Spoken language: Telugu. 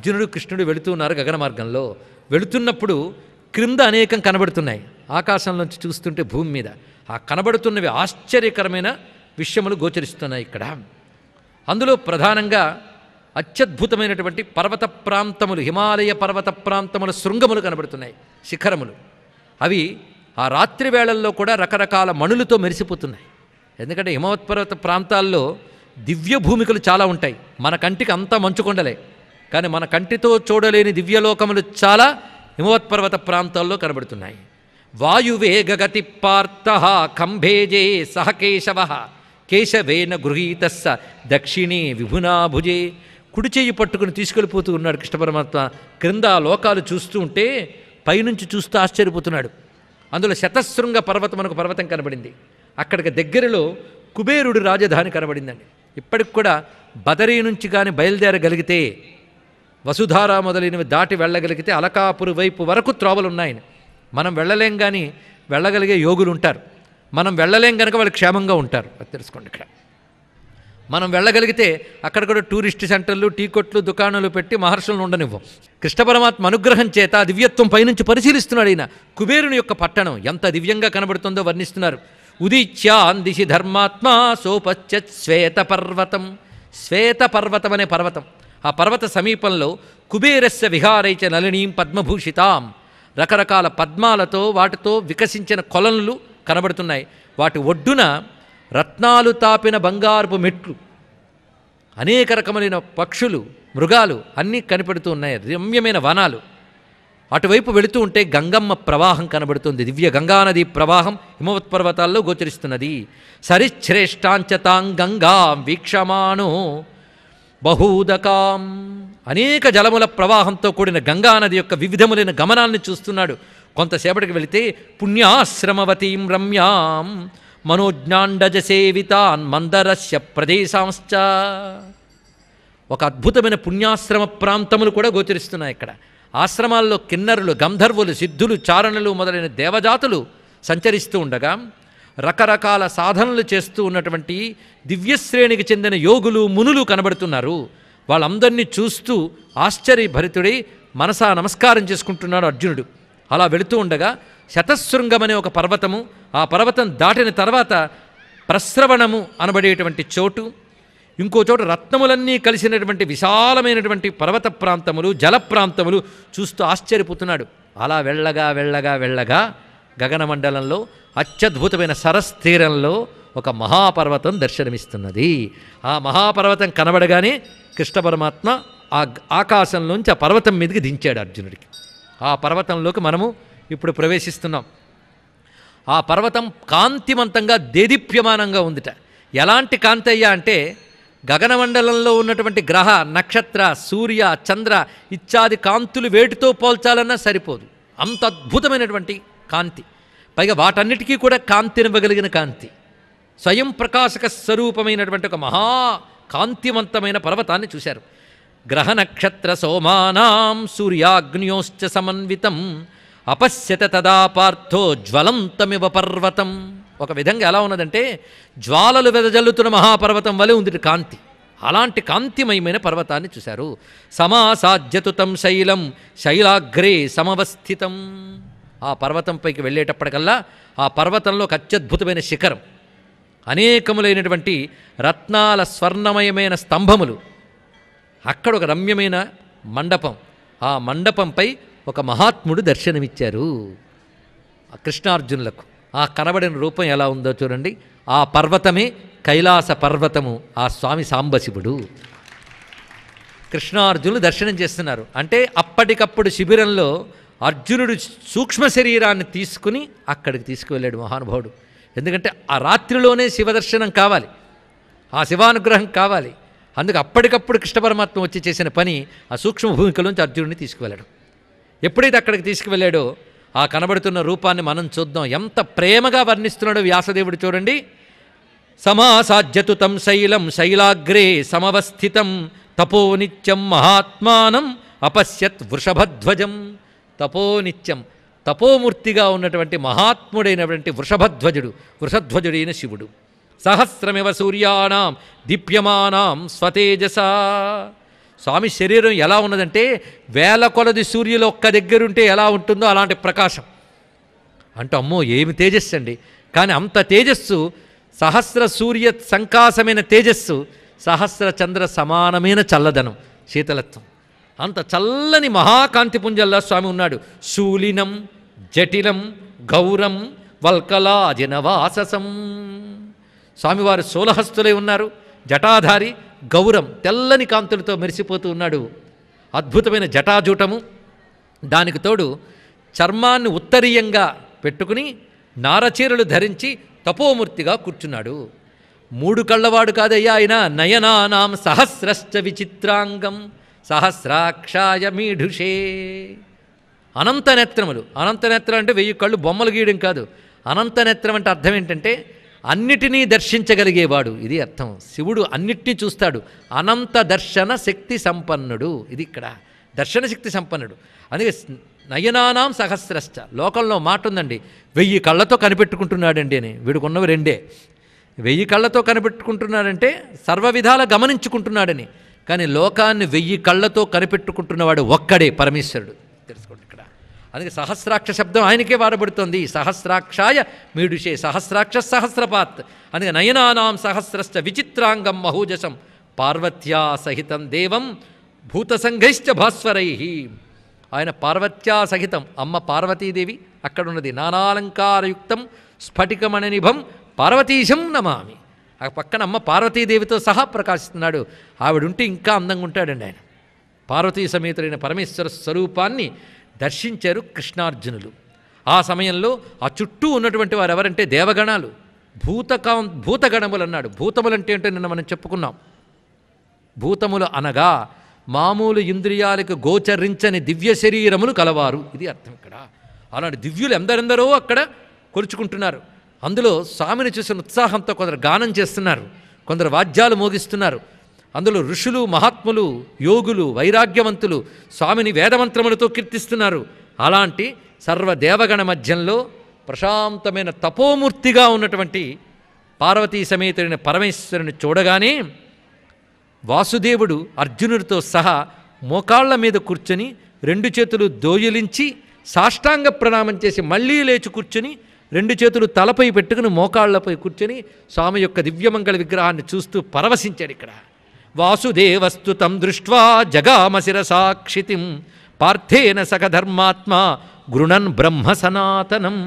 అర్జునుడు కృష్ణుడు వెళుతూ ఉన్నారు గగన మార్గంలో వెళుతున్నప్పుడు క్రింద అనేకం కనబడుతున్నాయి ఆకాశంలోంచి చూస్తుంటే భూమి మీద ఆ కనబడుతున్నవి ఆశ్చర్యకరమైన విషయములు గోచరిస్తున్నాయి ఇక్కడ అందులో ప్రధానంగా అత్యద్భుతమైనటువంటి పర్వత ప్రాంతములు హిమాలయ పర్వత ప్రాంతముల శృంగములు కనబడుతున్నాయి శిఖరములు అవి ఆ రాత్రి వేళల్లో కూడా రకరకాల మణులతో మెరిసిపోతున్నాయి ఎందుకంటే హిమవత్పర్వత పర్వత ప్రాంతాల్లో దివ్య భూమికలు చాలా ఉంటాయి మన కంటికి అంతా మంచుకొండలే కానీ మన కంటితో చూడలేని దివ్యలోకములు చాలా హిమవత్పర్వత ప్రాంతాల్లో కనబడుతున్నాయి వాయువేగగతి పార్థ కంభేజే సహ కేశవ కేశవేన గృహీతస్స దక్షిణే విభునా భుజే కుడి పట్టుకుని తీసుకెళ్ళిపోతూ ఉన్నాడు కృష్ణ పరమాత్మ క్రింద లోకాలు చూస్తూ ఉంటే పైనుంచి చూస్తూ ఆశ్చర్యపోతున్నాడు అందులో శతశృంగ పర్వతం మనకు పర్వతం కనబడింది అక్కడికి దగ్గరలో కుబేరుడు రాజధాని కనబడిందండి ఇప్పటికి కూడా బదరీ నుంచి కానీ బయలుదేరగలిగితే వసుధార మొదలైనవి దాటి వెళ్ళగలిగితే అలకాపురు వైపు వరకు త్రోవలున్నాయని మనం వెళ్ళలేం కానీ వెళ్ళగలిగే యోగులు ఉంటారు మనం వెళ్ళలేం కనుక వాళ్ళు క్షేమంగా ఉంటారు అది తెలుసుకోండి ఇక్కడ మనం వెళ్ళగలిగితే అక్కడ కూడా టూరిస్ట్ సెంటర్లు టీ కొట్లు దుకాణాలు పెట్టి మహర్షులను ఉండనివ్వం కృష్ణ పరమాత్మ అనుగ్రహం చేత ఆ దివ్యత్వం పైనుంచి పరిశీలిస్తున్నాడు ఈయన కుబేరుని యొక్క పట్టణం ఎంత దివ్యంగా కనబడుతుందో వర్ణిస్తున్నారు ఉదిత్యాన్ దిశి ధర్మాత్మ సోపశ్చత్ శ్వేత పర్వతం శ్వేత పర్వతం అనే పర్వతం ఆ పర్వత సమీపంలో కుబేరస్య విహారైచ నలినీం పద్మభూషితాం రకరకాల పద్మాలతో వాటితో వికసించిన కొలనులు కనబడుతున్నాయి వాటి ఒడ్డున రత్నాలు తాపిన బంగారుపు మెట్లు అనేక రకములైన పక్షులు మృగాలు అన్నీ కనపడుతూ ఉన్నాయి రమ్యమైన వనాలు అటువైపు వెళుతూ ఉంటే గంగమ్మ ప్రవాహం కనబడుతుంది దివ్య గంగానది ప్రవాహం హిమవత్ పర్వతాల్లో గోచరిస్తున్నది సరిశ్రేష్టాంచతాం గంగాం వీక్షమాను బహూదకాం అనేక జలముల ప్రవాహంతో కూడిన గంగానది యొక్క వివిధములైన గమనాన్ని చూస్తున్నాడు కొంతసేపటికి వెళితే పుణ్యాశ్రమవతీం రమ్యాం మనోజ్ఞాండజ సేవితాన్ మందరస్య ప్రదేశాంశ ఒక అద్భుతమైన పుణ్యాశ్రమ ప్రాంతములు కూడా గోచరిస్తున్నాయి ఇక్కడ ఆశ్రమాల్లో కిన్నరులు గంధర్వులు సిద్ధులు చారణులు మొదలైన దేవజాతులు సంచరిస్తూ ఉండగా రకరకాల సాధనలు చేస్తూ ఉన్నటువంటి దివ్యశ్రేణికి చెందిన యోగులు మునులు కనబడుతున్నారు వాళ్ళందరినీ చూస్తూ ఆశ్చర్యభరితుడై మనసా నమస్కారం చేసుకుంటున్నాడు అర్జునుడు అలా వెళుతూ ఉండగా శతశృంగమనే ఒక పర్వతము ఆ పర్వతం దాటిన తర్వాత ప్రస్రవణము అనబడేటువంటి చోటు ఇంకో చోట రత్నములన్నీ కలిసినటువంటి విశాలమైనటువంటి పర్వత ప్రాంతములు జల ప్రాంతములు చూస్తూ ఆశ్చర్యపోతున్నాడు అలా వెళ్ళగా వెళ్ళగా వెళ్ళగా గగనమండలంలో అత్యద్భుతమైన సరస్ తీరంలో ఒక మహాపర్వతం దర్శనమిస్తున్నది ఆ మహాపర్వతం కనబడగానే కృష్ణ పరమాత్మ ఆ ఆకాశంలోంచి ఆ పర్వతం మీదకి దించాడు అర్జునుడికి ఆ పర్వతంలోకి మనము ఇప్పుడు ప్రవేశిస్తున్నాం ఆ పర్వతం కాంతిమంతంగా దేదీప్యమానంగా ఉందిట ఎలాంటి కాంతి అయ్యా అంటే గగనమండలంలో ఉన్నటువంటి గ్రహ నక్షత్ర సూర్య చంద్ర ఇత్యాది కాంతులు వేటితో పోల్చాలన్నా సరిపోదు అంత అద్భుతమైనటువంటి కాంతి పైగా వాటన్నిటికీ కూడా కాంతినివ్వగలిగిన కాంతి స్వయం ప్రకాశక స్వరూపమైనటువంటి ఒక మహా కాంతివంతమైన పర్వతాన్ని చూశారు గ్రహ నక్షత్ర సోమానాం సూర్యాగ్నియోశ్చ సమన్వితం అపశ్యత తదా పార్థో జ్వలంతమివ పర్వతం ఒక విధంగా ఎలా ఉన్నదంటే జ్వాలలు వెదజల్లుతున్న మహాపర్వతం వలె ఉంది కాంతి అలాంటి కాంతిమయమైన పర్వతాన్ని చూశారు సమాసాధ్యతుతం శైలం శైలాగ్రే సమవస్థితం ఆ పర్వతంపైకి వెళ్ళేటప్పటికల్లా ఆ పర్వతంలో ఒక అత్యద్భుతమైన శిఖరం అనేకములైనటువంటి రత్నాల స్వర్ణమయమైన స్తంభములు అక్కడ ఒక రమ్యమైన మండపం ఆ మండపంపై ఒక మహాత్ముడు దర్శనమిచ్చారు కృష్ణార్జునులకు ఆ కనబడిన రూపం ఎలా ఉందో చూడండి ఆ పర్వతమే కైలాస పర్వతము ఆ స్వామి సాంబశివుడు కృష్ణార్జునులు దర్శనం చేస్తున్నారు అంటే అప్పటికప్పుడు శిబిరంలో అర్జునుడు సూక్ష్మ శరీరాన్ని తీసుకుని అక్కడికి తీసుకువెళ్ళాడు మహానుభావుడు ఎందుకంటే ఆ రాత్రిలోనే శివదర్శనం కావాలి ఆ శివానుగ్రహం కావాలి అందుకు అప్పటికప్పుడు కృష్ణ పరమాత్మ వచ్చి చేసిన పని ఆ సూక్ష్మ భూమికలోంచి అర్జునుడిని తీసుకువెళ్ళాడు ఎప్పుడైతే అక్కడికి తీసుకువెళ్ళాడో ఆ కనబడుతున్న రూపాన్ని మనం చూద్దాం ఎంత ప్రేమగా వర్ణిస్తున్నాడో వ్యాసదేవుడు చూడండి సమాసాధ్యతు తం శైలం శైలాగ్రే సమవస్థితం తపోనిత్యం మహాత్మానం అపశ్యత్ వృషభధ్వజం తపోనిత్యం తపోమూర్తిగా ఉన్నటువంటి మహాత్ముడైనటువంటి వృషభధ్వజుడు వృషధ్వజుడైన శివుడు సహస్రమివ సూర్యానాం దీప్యమానాం స్వతేజస స్వామి శరీరం ఎలా ఉన్నదంటే వేల కొలది సూర్యులు ఒక్క దగ్గరుంటే ఎలా ఉంటుందో అలాంటి ప్రకాశం అంటూ అమ్మో ఏమి తేజస్సు అండి కానీ అంత తేజస్సు సహస్ర సూర్య సంకాసమైన తేజస్సు సహస్ర చంద్ర సమానమైన చల్లదనం శీతలత్వం అంత చల్లని మహాకాంతిపుంజల్లా స్వామి ఉన్నాడు శూలినం జటిలం గౌరం జనవాససం స్వామివారు శూలహస్తులై ఉన్నారు జటాధారి గౌరం తెల్లని కాంతులతో మెరిసిపోతూ ఉన్నాడు అద్భుతమైన జటాజూటము దానికి తోడు చర్మాన్ని ఉత్తరీయంగా పెట్టుకుని నారచీరలు ధరించి తపోమూర్తిగా కూర్చున్నాడు మూడు కళ్ళవాడు కాదయ్యా ఆయన నయనానాం సహస్రశ్చ విచిత్రాంగం సహస్రాక్షాయ మీఢుషే అనంత నేత్రం అంటే వెయ్యి కళ్ళు బొమ్మలు గీయడం కాదు అనంత నేత్రం అంటే అర్థం ఏంటంటే అన్నిటినీ దర్శించగలిగేవాడు ఇది అర్థం శివుడు అన్నిటినీ చూస్తాడు అనంత దర్శన శక్తి సంపన్నుడు ఇది ఇక్కడ దర్శన శక్తి సంపన్నుడు అందుకే నయనానాం సహస్రశ్చ లోకంలో మాట ఉందండి వెయ్యి కళ్ళతో కనిపెట్టుకుంటున్నాడండి అని వీడుకున్నవి రెండే వెయ్యి కళ్ళతో కనిపెట్టుకుంటున్నాడంటే సర్వ విధాల గమనించుకుంటున్నాడని కానీ లోకాన్ని వెయ్యి కళ్ళతో కనిపెట్టుకుంటున్నవాడు ఒక్కడే పరమేశ్వరుడు తెలుసుకోండి ఇక్కడ అందుకే సహస్రాక్ష శబ్దం ఆయనకే వాడబడుతోంది సహస్రాక్షాయ మీడుషే సహస్రాక్ష సహస్రపాత్ అందుకే నయనానాం సహస్రశ్చ విచిత్రాంగం మహూజసం పార్వత్యా సహితం దేవం భూతసంఘైశ్చ భాస్వరై ఆయన పార్వత్యా సహితం అమ్మ పార్వతీదేవి అక్కడున్నది నానాలంకారయుక్తం స్ఫటికమణనిభం పార్వతీశం నమామి ఆ పక్కన అమ్మ పార్వతీదేవితో సహా ప్రకాశిస్తున్నాడు ఆవిడుంటే ఇంకా అందంగా ఉంటాడండి ఆయన పార్వతీ సమేతుడైన పరమేశ్వర స్వరూపాన్ని దర్శించారు కృష్ణార్జునులు ఆ సమయంలో ఆ చుట్టూ ఉన్నటువంటి వారు ఎవరంటే దేవగణాలు భూతకా భూతగణములు అన్నాడు భూతములు అంటే ఏంటో నిన్న మనం చెప్పుకున్నాం భూతములు అనగా మామూలు ఇంద్రియాలకు గోచరించని దివ్య శరీరములు కలవారు ఇది అర్థం ఇక్కడ అలాంటి దివ్యులు ఎందరెందరో అక్కడ కొలుచుకుంటున్నారు అందులో స్వామిని చూసిన ఉత్సాహంతో కొందరు గానం చేస్తున్నారు కొందరు వాద్యాలు మోగిస్తున్నారు అందులో ఋషులు మహాత్ములు యోగులు వైరాగ్యవంతులు స్వామిని వేదమంత్రములతో కీర్తిస్తున్నారు అలాంటి సర్వదేవగణ మధ్యంలో ప్రశాంతమైన తపోమూర్తిగా ఉన్నటువంటి పార్వతీ సమేతుడైన పరమేశ్వరుని చూడగానే వాసుదేవుడు అర్జునుడితో సహా మోకాళ్ల మీద కూర్చొని రెండు చేతులు దోయలించి సాష్టాంగ ప్రణామం చేసి మళ్ళీ లేచి కూర్చొని రెండు చేతులు తలపై పెట్టుకుని మోకాళ్లపై కూర్చొని స్వామి యొక్క దివ్యమంగళ విగ్రహాన్ని చూస్తూ పరవశించాడు ఇక్కడ వాసుదేవస్తు తం దృష్ట్వా సాక్షితిం పార్థేన సఖధర్మాత్మ గృణన్ బ్రహ్మ సనాతనం